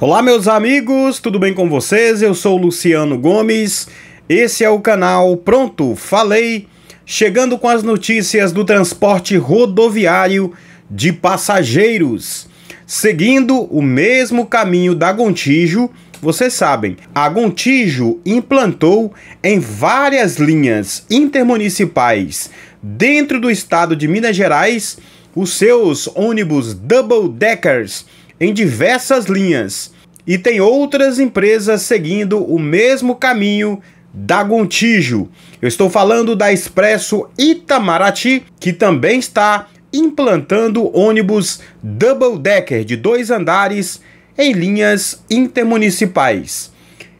Olá, meus amigos, tudo bem com vocês? Eu sou Luciano Gomes. Esse é o canal Pronto Falei, chegando com as notícias do transporte rodoviário de passageiros. Seguindo o mesmo caminho da Gontijo, vocês sabem, a Gontijo implantou em várias linhas intermunicipais dentro do estado de Minas Gerais os seus ônibus double deckers em diversas linhas e tem outras empresas seguindo o mesmo caminho da Gontijo. Eu estou falando da Expresso Itamaraty, que também está implantando ônibus double decker de dois andares em linhas intermunicipais.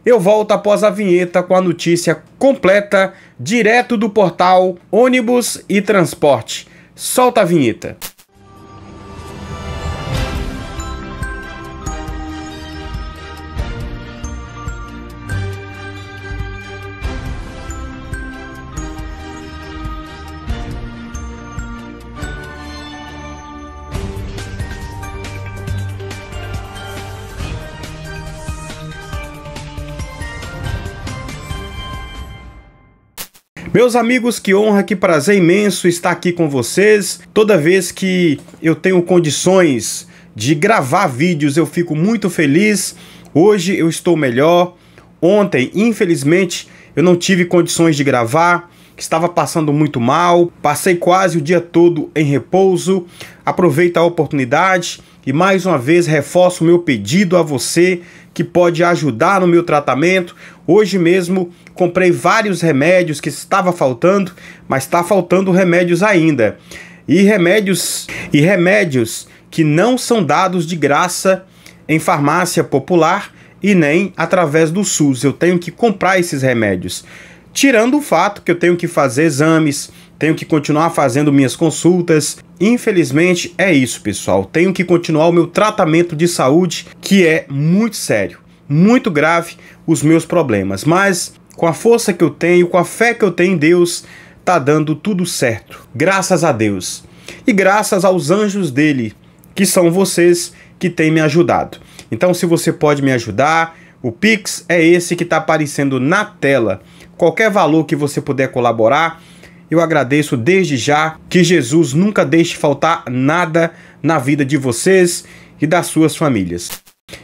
Eu volto após a vinheta com a notícia completa direto do portal Ônibus e Transporte. Solta a vinheta. Meus amigos, que honra, que prazer imenso estar aqui com vocês. Toda vez que eu tenho condições de gravar vídeos, eu fico muito feliz. Hoje eu estou melhor. Ontem, infelizmente, eu não tive condições de gravar que estava passando muito mal, passei quase o dia todo em repouso. Aproveito a oportunidade e mais uma vez reforço o meu pedido a você que pode ajudar no meu tratamento. Hoje mesmo comprei vários remédios que estava faltando, mas está faltando remédios ainda. E remédios e remédios que não são dados de graça em farmácia popular e nem através do SUS. Eu tenho que comprar esses remédios. Tirando o fato que eu tenho que fazer exames, tenho que continuar fazendo minhas consultas. Infelizmente é isso, pessoal. Tenho que continuar o meu tratamento de saúde, que é muito sério, muito grave os meus problemas. Mas com a força que eu tenho, com a fé que eu tenho em Deus, tá dando tudo certo. Graças a Deus. E graças aos anjos dele, que são vocês que têm me ajudado. Então, se você pode me ajudar, o Pix é esse que está aparecendo na tela qualquer valor que você puder colaborar. Eu agradeço desde já que Jesus nunca deixe faltar nada na vida de vocês e das suas famílias.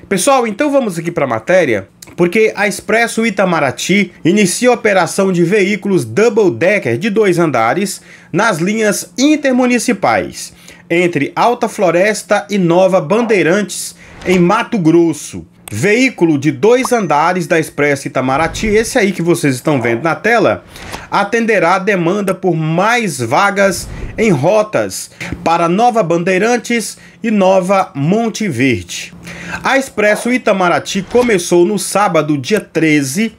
Pessoal, então vamos aqui para a matéria, porque a Expresso Itamaraty inicia a operação de veículos double decker de dois andares nas linhas intermunicipais entre Alta Floresta e Nova Bandeirantes, em Mato Grosso. Veículo de dois andares da Expresso Itamaraty, esse aí que vocês estão vendo na tela, atenderá a demanda por mais vagas em rotas para Nova Bandeirantes e Nova Monte Verde. A Expresso Itamaraty começou no sábado, dia 13,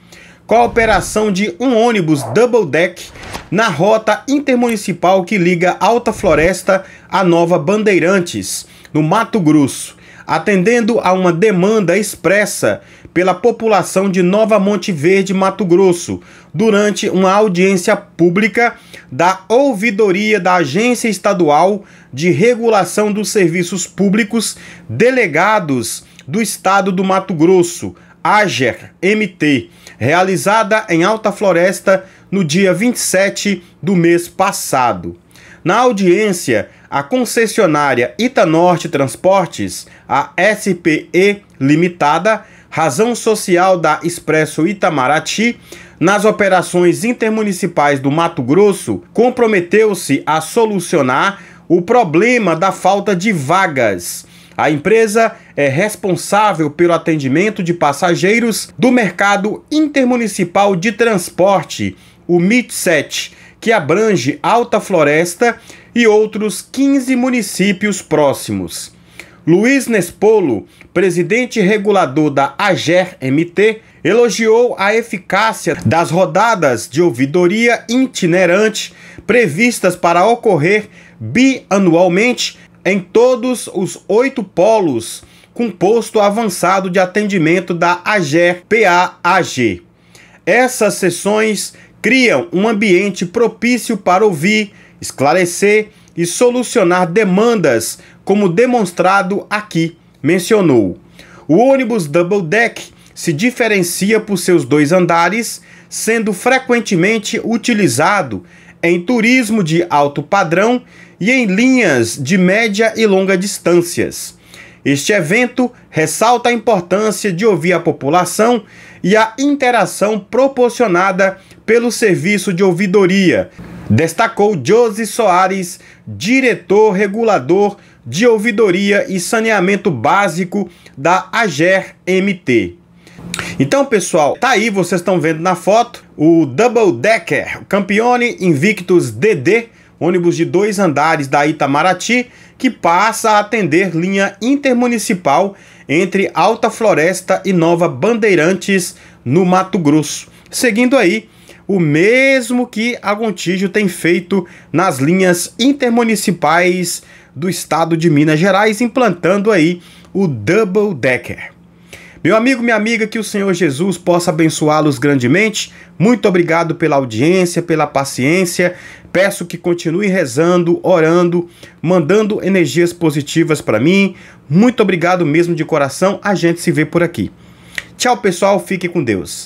com a operação de um ônibus double deck na rota intermunicipal que liga Alta Floresta a Nova Bandeirantes, no Mato Grosso atendendo a uma demanda expressa pela população de Nova Monte Verde, Mato Grosso, durante uma audiência pública da ouvidoria da Agência Estadual de Regulação dos Serviços Públicos, delegados do Estado do Mato Grosso, AGER MT, realizada em Alta Floresta no dia 27 do mês passado. Na audiência, a concessionária Itanorte Transportes, a SPE Limitada, razão social da Expresso Itamaraty, nas operações intermunicipais do Mato Grosso, comprometeu-se a solucionar o problema da falta de vagas. A empresa é responsável pelo atendimento de passageiros do mercado intermunicipal de transporte, o MIT7, que abrange Alta Floresta e outros 15 municípios próximos. Luiz Nespolo, presidente regulador da AGER MT, elogiou a eficácia das rodadas de ouvidoria itinerante previstas para ocorrer bianualmente em todos os oito polos com posto avançado de atendimento da AGER PAAG. Essas sessões criam um ambiente propício para ouvir, esclarecer e solucionar demandas, como demonstrado aqui, mencionou. O ônibus double deck se diferencia por seus dois andares, sendo frequentemente utilizado em turismo de alto padrão e em linhas de média e longa distâncias. Este evento ressalta a importância de ouvir a população e a interação proporcionada pelo serviço de ouvidoria, destacou Josi Soares, diretor regulador de ouvidoria e saneamento básico da AGER MT. Então, pessoal, tá aí, vocês estão vendo na foto, o Double Decker Campione Invictus DD ônibus de dois andares da Itamaraty, que passa a atender linha intermunicipal entre Alta Floresta e Nova Bandeirantes, no Mato Grosso. Seguindo aí o mesmo que a Gontijo tem feito nas linhas intermunicipais do estado de Minas Gerais, implantando aí o double decker. Meu amigo, minha amiga, que o Senhor Jesus possa abençoá-los grandemente. Muito obrigado pela audiência, pela paciência. Peço que continue rezando, orando, mandando energias positivas para mim. Muito obrigado mesmo de coração. A gente se vê por aqui. Tchau, pessoal. Fique com Deus.